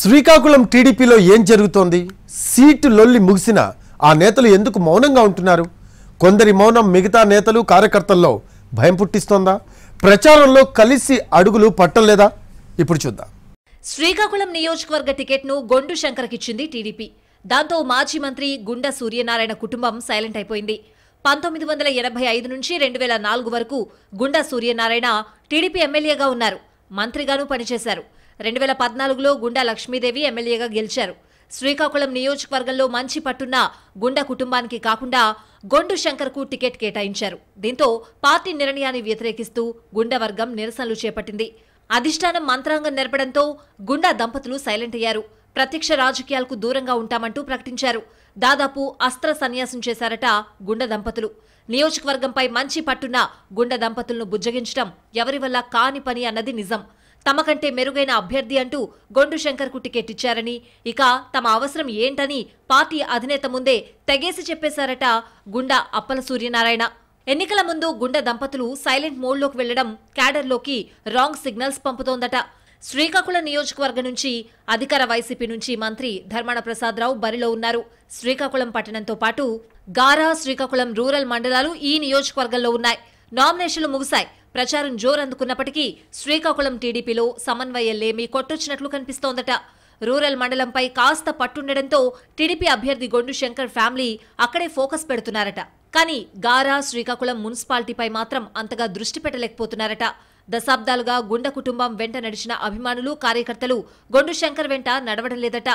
శ్రీకాకుళం టీడీపీలో ఏం జరుగుతోంది సీటు లొల్లి ముగిసిన ఆ నేతలు ఎందుకు మౌనంగా ఉంటున్నారు కొందరి మౌనం మిగతా నేతలు కార్యకర్తల్లో భయం పుట్టిస్తోందా ప్రచారంలో కలిసి అడుగులు పట్టలేదా ఇప్పుడు చూద్దాం శ్రీకాకుళం నియోజకవర్గ టికెట్ను గొండు శంకర్కిచ్చింది టీడీపీ దాంతో మాజీ మంత్రి గుండా సూర్యనారాయణ కుటుంబం సైలెంట్ అయిపోయింది పంతొమ్మిది వందల ఎనభై ఐదు నుంచి రెండు వేల నాలుగు వరకు గుండా సూర్యనారాయణ టీడీపీ ఎమ్మెల్యేగా ఉన్నారు మంత్రిగానూ పనిచేశారు రెండు వేల పద్నాలుగులో గుండా లక్ష్మీదేవి ఎమ్మెల్యేగా గెలిచారు శ్రీకాకుళం నియోజకవర్గంలో మంచి పట్టున్న గుండా కుటుంబానికి కాకుండా గొండు శంకర్కు టికెట్ కేటాయించారు దీంతో పార్టీ నిర్ణయాన్ని వ్యతిరేకిస్తూ గుండా వర్గం నిరసనలు చేపట్టింది అధిష్టానం మంత్రాంగం నెరపడంతో గుండా దంపతులు సైలెంట్ అయ్యారు ప్రత్యక్ష రాజకీయాలకు దూరంగా ఉంటామంటూ ప్రకటించారు దాదాపు అస్త్ర సన్యాసం చేశారట గుండ దంపతులు నియోజకవర్గంపై మంచి పట్టున్న గుండ దంపతులను బుజ్జగించడం ఎవరి వల్ల కాని పని అన్నది నిజం తమకంటే మెరుగైన అభ్యర్థి అంటూ గొండు శంకర్కు టికెట్ ఇచ్చారని ఇక తమ అవసరం ఏంటని పార్టీ అధినేత ముందే తెగేసి చెప్పేశారట గుండా అప్పల సూర్యనారాయణ ఎన్నికల ముందు గుండె దంపతులు సైలెంట్ మోడ్లోకి వెళ్లడం క్యాడర్లోకి రాంగ్ సిగ్నల్స్ పంపుతోందట శ్రీకాకుళం నియోజకవర్గం నుంచి అధికార వైసీపీ నుంచి మంత్రి ధర్మాన ప్రసాదరావు బరిలో ఉన్నారు శ్రీకాకుళం పట్టణంతో పాటు గారా శ్రీకాకుళం రూరల్ మండలాలు ఈ నియోజకవర్గంలో ఉన్నాయి నామినేషన్లు ముగిశాయి ప్రచారం జోరందుకున్నప్పటికీ శ్రీకాకుళం టీడీపీలో లేమి కొట్టొచ్చినట్లు కనిపిస్తోందట రూరల్ మండలంపై కాస్త పట్టుండడంతో టీడీపీ అభ్యర్థి గొండు శంకర్ ఫ్యామిలీ అక్కడే ఫోకస్ పెడుతున్నారట కానీ గారా శ్రీకాకుళం మున్సిపాలిటీపై మాత్రం అంతగా దృష్టి పెట్టలేకపోతున్నారట దశాబ్దాలుగా గుండ కుటుంబం వెంట నడిచిన అభిమానులు కార్యకర్తలు గొండు శంకర్ వెంట నడవడం లేదట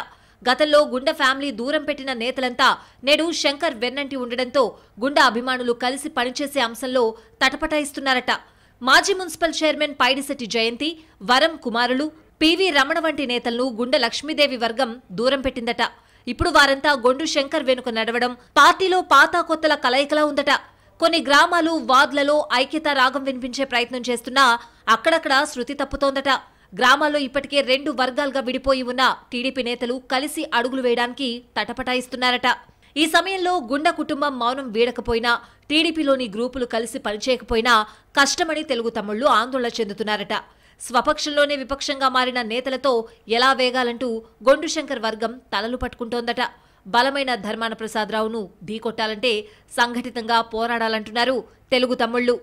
గతంలో గుండె ఫ్యామిలీ దూరం పెట్టిన నేతలంతా నేడు శంకర్ వెన్నంటి ఉండడంతో గుండె అభిమానులు కలిసి పనిచేసే అంశంలో తటపటాయిస్తున్నారట మాజీ మున్సిపల్ చైర్మన్ పైడిశెట్టి జయంతి వరం కుమారులు పివి రమణ వంటి నేతలను గుండె లక్ష్మీదేవి వర్గం దూరం పెట్టిందట ఇప్పుడు వారంతా గొండు శంకర్ వెనుక నడవడం పార్టీలో పాత కొత్తల కలయికలా ఉందట కొన్ని గ్రామాలు వార్డులలో ఐక్యత రాగం వినిపించే ప్రయత్నం చేస్తున్నా అక్కడక్కడ శృతి తప్పుతోందట గ్రామాల్లో ఇప్పటికే రెండు వర్గాలుగా విడిపోయి ఉన్న టీడీపీ నేతలు కలిసి అడుగులు వేయడానికి తటపటాయిస్తున్నారట ఈ సమయంలో గుండె కుటుంబం మౌనం వీడకపోయినా టీడీపీలోని గ్రూపులు కలిసి పనిచేయకపోయినా కష్టమని తెలుగు తమ్ముళ్లు ఆందోళన చెందుతున్నారట స్వపక్షంలోనే విపక్షంగా మారిన నేతలతో ఎలా వేగాలంటూ గొండుశంకర్ వర్గం తలలు పట్టుకుంటోందట బలమైన ధర్మాన ప్రసాదరావును ఢీకొట్టాలంటే సంఘటితంగా పోరాడాలంటున్నారు తెలుగు తమ్ముళ్లు